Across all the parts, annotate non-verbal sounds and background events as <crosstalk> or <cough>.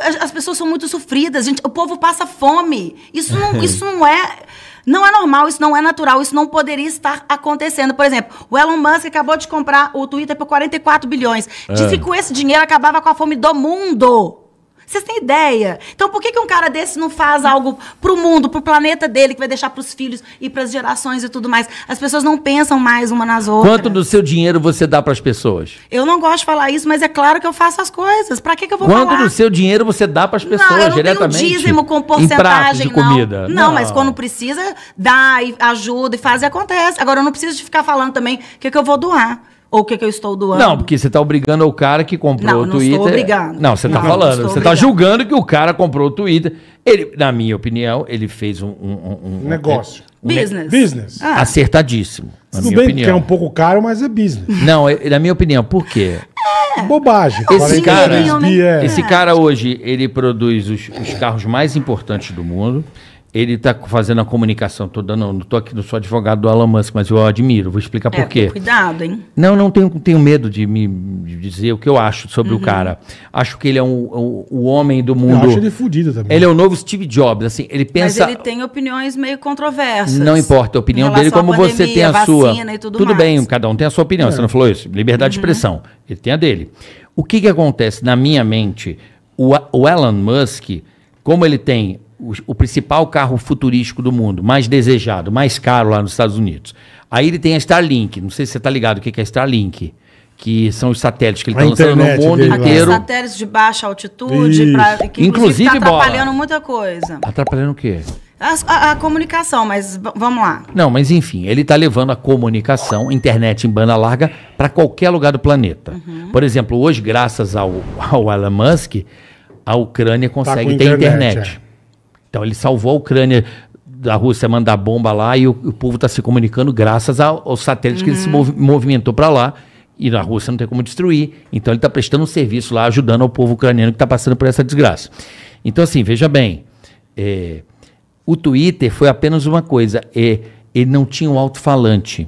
as, pessoas são muito sofridas, gente. O povo passa fome. Isso não, uhum. isso não é. Não é normal, isso não é natural, isso não poderia estar acontecendo. Por exemplo, o Elon Musk acabou de comprar o Twitter por 44 bilhões. É. Disse que com esse dinheiro acabava com a fome do mundo. Vocês têm ideia? Então por que, que um cara desse não faz algo pro mundo, pro planeta dele, que vai deixar pros filhos e pras gerações e tudo mais? As pessoas não pensam mais uma nas outras. Quanto do seu dinheiro você dá pras pessoas? Eu não gosto de falar isso, mas é claro que eu faço as coisas. Pra que, que eu vou Quanto falar? Quanto do seu dinheiro você dá pras pessoas não, eu não diretamente? Tenho dízimo com porcentagem, de não. comida. Não, não, mas quando precisa, dá e ajuda e faz e acontece. Agora eu não preciso de ficar falando também o que, que eu vou doar. Ou o que, que eu estou doando? Não, porque você está obrigando o cara que comprou não, o Twitter. Não, estou obrigando. Não, você está falando. Você está julgando que o cara comprou o Twitter. Ele, na minha opinião, ele fez um. um, um negócio. Um, business. Business. Ah. Acertadíssimo. Na Tudo minha bem opinião. que é um pouco caro, mas é business. Não, é, na minha opinião, por quê? É. Bobagem. Esse cara, é é esse cara hoje, ele produz os, os carros mais importantes do mundo ele está fazendo a comunicação toda. Não, não estou aqui, não sou advogado do Elon Musk, mas eu admiro. Vou explicar por é, quê. Cuidado, hein? Não, não tenho, tenho medo de me dizer o que eu acho sobre uhum. o cara. Acho que ele é um, um, o homem do mundo. Eu acho ele fudido também. Ele é o novo Steve Jobs, assim, ele pensa. Mas ele tem opiniões meio controversas. Não importa a opinião dele, como pandemia, você tem a sua. tudo, tudo bem, cada um tem a sua opinião. É. Você não falou isso? Liberdade uhum. de expressão. Ele tem a dele. O que que acontece na minha mente? O, o Elon Musk, como ele tem o, o principal carro futurístico do mundo, mais desejado, mais caro lá nos Estados Unidos. Aí ele tem a Starlink. Não sei se você está ligado o que é a Starlink que são os satélites que ele está lançando no mundo dele, inteiro. satélites de baixa altitude, pra, que inclusive está atrapalhando bola. muita coisa. Atrapalhando o quê? A, a, a, comunicação, mas vamos lá. Não, mas enfim, ele está levando a comunicação, internet em banda larga, para qualquer lugar do planeta. Uhum. Por exemplo, hoje, graças ao, ao Elon Musk, a Ucrânia tá consegue tá ter internet. internet. É. Então ele salvou a Ucrânia da Rússia mandar bomba lá e o, o povo está se comunicando graças ao, ao satélite uhum. que ele se uhum. mov, movimentou para lá. E na Rússia não tem como destruir. Então ele está prestando um serviço lá, ajudando ao povo ucraniano que está passando por essa desgraça. Então, assim, veja bem. É, o Twitter foi apenas uma coisa. É, ele não tinha um alto-falante.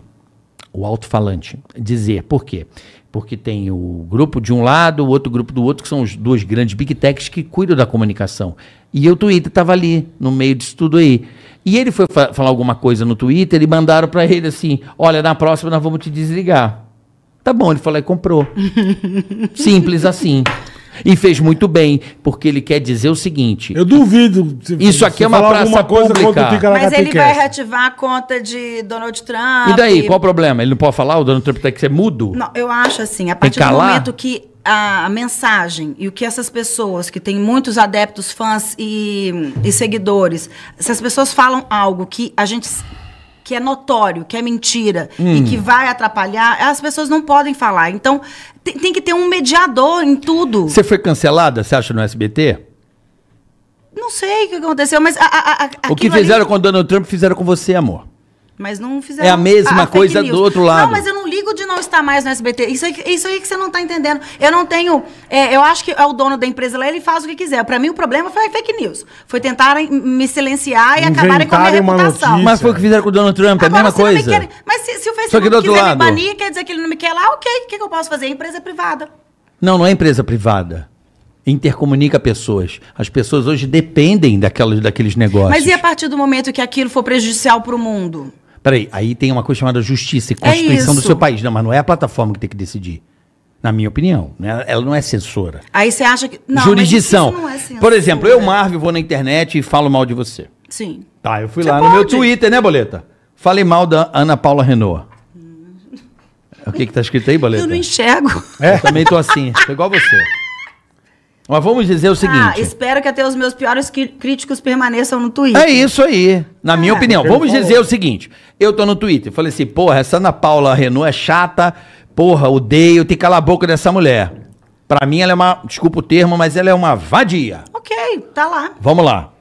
O alto-falante. Dizer por quê? Porque tem o grupo de um lado, o outro grupo do outro, que são os dois grandes big techs que cuidam da comunicação. E o Twitter estava ali, no meio disso tudo aí. E ele foi fa falar alguma coisa no Twitter e mandaram para ele assim: Olha, na próxima nós vamos te desligar. Tá bom, ele falou e comprou. <laughs> Simples assim. E fez muito bem, porque ele quer dizer o seguinte. Eu duvido. Se, isso aqui é uma praça pública. Mas ele vai reativar a conta de Donald Trump. E daí, e... qual o problema? Ele não pode falar? O Donald Trump tem que ser mudo? Não, eu acho assim, a partir do momento que a, a mensagem e o que essas pessoas que têm muitos adeptos, fãs e, e seguidores, se as pessoas falam algo que a gente que é notório, que é mentira hum. e que vai atrapalhar, as pessoas não podem falar. Então, tem, tem que ter um mediador em tudo. Você foi cancelada, você acha, no SBT? Não sei o que aconteceu, mas. A, a, a, o que fizeram ali... com o Donald Trump fizeram com você, amor. Mas não fizeram. É a mesma a coisa do outro lado. Não, mas eu não ligo de não estar mais no SBT. Isso aí, isso aí que você não está entendendo. Eu não tenho. É, eu acho que é o dono da empresa lá, ele faz o que quiser. Para mim, o problema foi fake news. Foi tentarem me silenciar e acabarem com a minha reputação. Notícia. Mas foi o que fizeram com o Donald Trump, é Agora, a mesma coisa. mas se, se, o Facebook Só quiser lado. me banir, quer dizer que ele não me quer lá, ok. O que, que eu posso fazer? É empresa privada. Não, não é empresa privada intercomunica pessoas. As pessoas hoje dependem daquelas, daqueles negócios. Mas e a partir do momento que aquilo for prejudicial para o mundo? Peraí, aí tem uma coisa chamada justiça e constituição é do seu país. Não, mas não é a plataforma que tem que decidir. Na minha opinião. Né? Ela não é censora. Aí você acha que. Não, Jurisdição. não é Por exemplo, eu, Marvel, vou na internet e falo mal de você. Sim. Tá, eu fui você lá pode. no meu Twitter, né, Boleta? Falei mal da Ana Paula Renault. Hum. O que que tá escrito aí, Boleta? Eu não enxergo. É? Eu também tô <laughs> assim. Tô igual você. Mas vamos dizer o ah, seguinte. Ah, espero que até os meus piores críticos permaneçam no Twitter. É isso aí, na minha ah. opinião. Vamos dizer o seguinte: eu tô no Twitter, falei assim, porra, essa Ana Paula Renault é chata, porra, odeio, tem que calar a boca dessa mulher. Pra mim, ela é uma. Desculpa o termo, mas ela é uma vadia. Ok, tá lá. Vamos lá.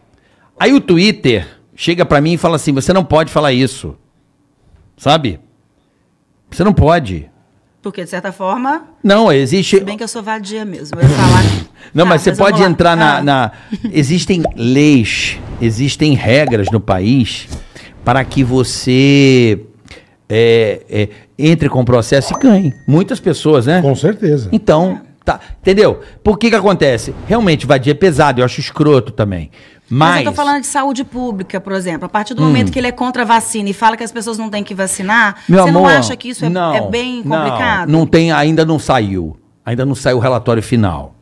Aí o Twitter chega pra mim e fala assim: você não pode falar isso. Sabe? Você não pode. Porque, de certa forma. Não, existe. Se bem que eu sou vadia mesmo. Eu falar. <laughs> Não, mas ah, você pode entrar na, ah. na. <laughs> Existem leis, existem regras no país para que você é, é, entre com o processo e ganhe. Muitas pessoas, né? Com certeza. Então, tá. Entendeu? Por que que acontece? Realmente, vadia é pesado, eu acho escroto também. Mas, Mas eu tô falando de saúde pública, por exemplo. A partir do hum. momento que ele é contra a vacina e fala que as pessoas não têm que vacinar, Meu você amor, não acha que isso é, não, é bem complicado? Não, não tem, ainda não saiu. Ainda não saiu o relatório final.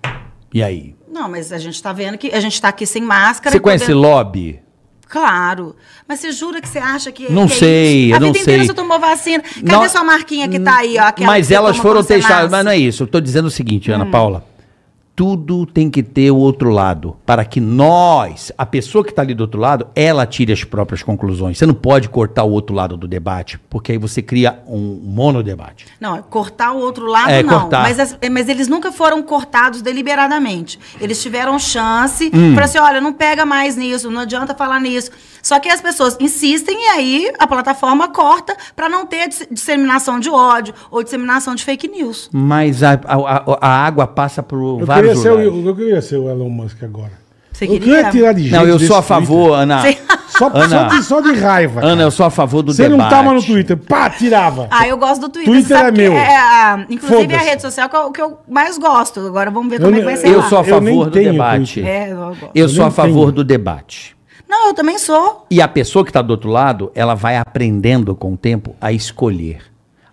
E aí? Não, mas a gente está vendo que a gente está aqui sem máscara. Você conhece podendo... lobby? Claro. Mas você jura que você acha que. Não que é sei, é eu não sei. A vida inteira você tomou vacina. Cadê não, sua marquinha que está aí, ó? Mas elas foram testadas. Mas não é isso. Eu tô dizendo o seguinte, Ana hum. Paula tudo tem que ter o outro lado, para que nós, a pessoa que está ali do outro lado, ela tire as próprias conclusões. Você não pode cortar o outro lado do debate, porque aí você cria um monodebate. Não, é cortar o outro lado é, não. Cortar. Mas, é, mas eles nunca foram cortados deliberadamente. Eles tiveram chance hum. para assim, olha, não pega mais nisso, não adianta falar nisso. Só que as pessoas insistem e aí a plataforma corta para não ter disseminação de ódio ou disseminação de fake news. Mas a, a, a água passa por vários queria ser o, eu queria ser o Elon Musk agora. Você eu queria tirar de jeito. Não, eu sou a favor, Twitter. Ana. Só, Ana, só, de, só de raiva. Ana, eu sou a favor do Você debate. Você não tava no Twitter. Pá, tirava. Ah, eu gosto do Twitter. Twitter é meu. É, a, inclusive a rede social que eu, que eu, mais gosto. Agora vamos ver como é que vai ser. Eu lá. sou a favor do debate. É, eu, eu sou a favor tenho. do debate. Não, eu também sou. E a pessoa que está do outro lado, ela vai aprendendo com o tempo a escolher,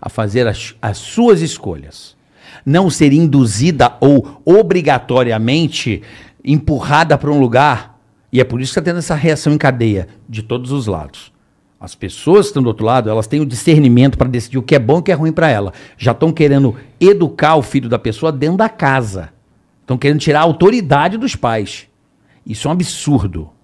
a fazer as, as suas escolhas não ser induzida ou obrigatoriamente empurrada para um lugar. E é por isso que está tendo essa reação em cadeia de todos os lados. As pessoas que estão do outro lado, elas têm o discernimento para decidir o que é bom e o que é ruim para ela. Já estão querendo educar o filho da pessoa dentro da casa. Estão querendo tirar a autoridade dos pais. Isso é um absurdo.